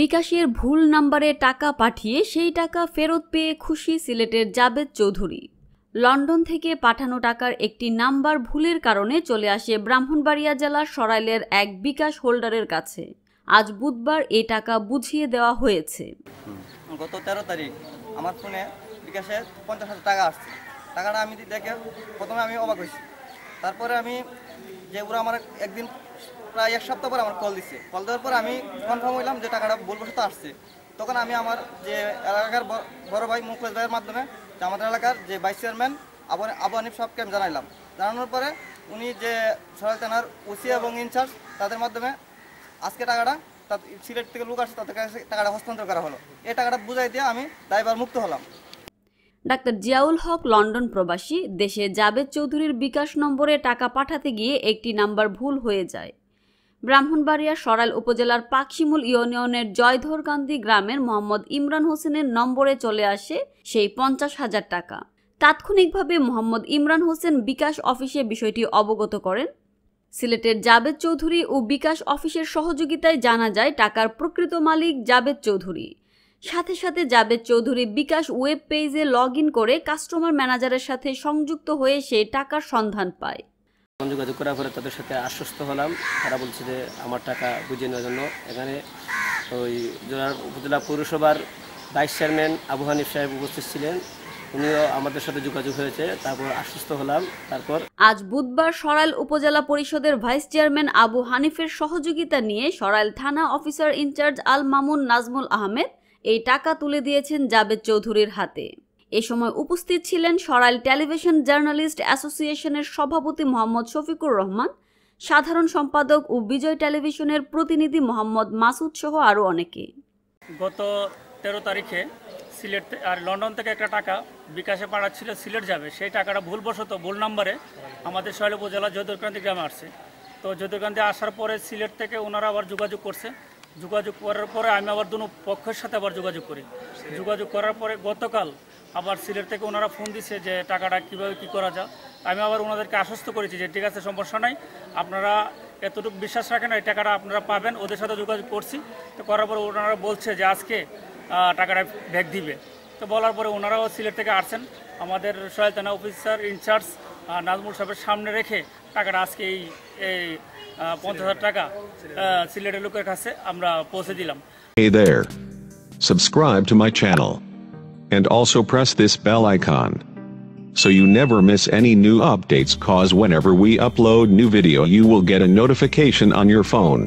বিকাশের ভুল নাম্বারে টাকা পাঠিয়ে সেই টাকা ফেরত পেয়ে খুশি সিলেটের জাবেদ চৌধুরী লন্ডন থেকে পাঠানো টাকার একটি নাম্বার ভুলের কারণে চলে আসে ব্রাহ্মণবাড়িয়া জেলার সরাইলের এক বিকাশ হোল্ডারের কাছে আজ বুধবার এই টাকা বুঝিয়ে দেওয়া হয়েছে গত তেরো তারিখ আমার ফোনে বিকাশে পঞ্চাশ হাজার টাকা আসছে টাকাটা আমি দেখে প্রথমে আমি অবাক হয়েছি তারপরে আমি যে ওরা আমার একদিন প্রায় এক সপ্তাহ পর আমার কল দিছে কল দেওয়ার পর আমি কনফার্ম হইলাম যে টাকাটা ভুলবশত আসছে তখন আমি আমার যে এলাকার বড় ভাই মুখলেশ ভাইয়ের মাধ্যমে যে আমাদের এলাকার যে ভাইস চেয়ারম্যান আবু আবু আনিফ সাহেবকে আমি জানাইলাম জানানোর পরে উনি যে সরাল থানার ওসি এবং ইনচার্জ তাদের মাধ্যমে আজকে টাকাটা সিলেট থেকে লোক আসছে তাদের কাছে টাকাটা হস্তান্তর করা হলো এই টাকাটা বুঝাই দিয়ে আমি ড্রাইভার মুক্ত হলাম ডাক্তার জিয়াউল হক লন্ডন প্রবাসী দেশে জাবেদ চৌধুরীর বিকাশ নম্বরে টাকা পাঠাতে গিয়ে একটি নাম্বার ভুল হয়ে যায় ব্রাহ্মণবাড়িয়া সরাইল উপজেলার পাখিমুল ইউনিয়নের জয়ধরকান্দি গ্রামের মোহাম্মদ ইমরান হোসেনের নম্বরে চলে আসে সেই পঞ্চাশ হাজার টাকা তাৎক্ষণিকভাবে মোহাম্মদ ইমরান হোসেন বিকাশ অফিসে বিষয়টি অবগত করেন সিলেটের জাবেদ চৌধুরী ও বিকাশ অফিসের সহযোগিতায় জানা যায় টাকার প্রকৃত মালিক জাবেদ চৌধুরী সাথে সাথে জাবেদ চৌধুরী বিকাশ ওয়েব পেজে লগ করে কাস্টমার ম্যানেজারের সাথে সংযুক্ত হয়ে সে টাকার সন্ধান পায় যোগাযোগ করার পরে তাদের সাথে আশ্বস্ত হলাম তারা বলছে যে আমার টাকা বুঝিয়ে নেওয়ার জন্য এখানে ওই উপজেলা পৌরসভার ভাইস চেয়ারম্যান আবু হানিফ সাহেব উপস্থিত ছিলেন উনিও আমাদের সাথে যোগাযোগ হয়েছে তারপর আশ্বস্ত হলাম তারপর আজ বুধবার সরাইল উপজেলা পরিষদের ভাইস চেয়ারম্যান আবু হানিফের সহযোগিতা নিয়ে সরাইল থানা অফিসার ইনচার্জ আল মামুন নাজমুল আহমেদ এই টাকা তুলে দিয়েছেন জাবেদ চৌধুরীর হাতে এ সময় উপস্থিত ছিলেন সরাইল টেলিভিশন জার্নালিস্ট অ্যাসোসিয়েশনের সভাপতি মোহাম্মদ শফিকুর রহমান সাধারণ সম্পাদক ও বিজয় টেলিভিশনের প্রতিনিধি মোহাম্মদ মাসুদ সহ আরও অনেকে গত তেরো তারিখে সিলেট আর লন্ডন থেকে একটা টাকা বিকাশে ছিল সিলেট যাবে সেই টাকাটা ভুলবশত ভুল নাম্বারে আমাদের শৈল উপজেলা যদুরকান্তি গ্রামে আসছে তো যদুরকান্তি আসার পরে সিলেট থেকে ওনারা আবার যোগাযোগ করছে যোগাযোগ করার পরে আমি আবার দুনো পক্ষের সাথে আবার যোগাযোগ করি যোগাযোগ করার পরে গতকাল আবার সিলেট থেকে ওনারা ফোন দিছে যে টাকাটা কীভাবে কী করা যায় আমি আবার ওনাদেরকে আশ্বস্ত করেছি যে ঠিক আছে সমস্যা নাই আপনারা এতটুকু বিশ্বাস রাখেন এই টাকাটা আপনারা পাবেন ওদের সাথে যোগাযোগ করছি তো করার পরে ওনারা বলছে যে আজকে টাকাটা ব্যাগ দিবে তো বলার পরে ওনারাও সিলেট থেকে আসছেন আমাদের সহায়তানা অফিসার ইনচার্জ নাজমুল সাহেবের সামনে রেখে আজকে এই টাকা সিলেটের লোকের কাছে আমরা পৌঁছে দিলাম Hey there. Subscribe to my channel. And also press this bell icon. So you never miss any new updates cause whenever we upload new video you will get a notification on your phone.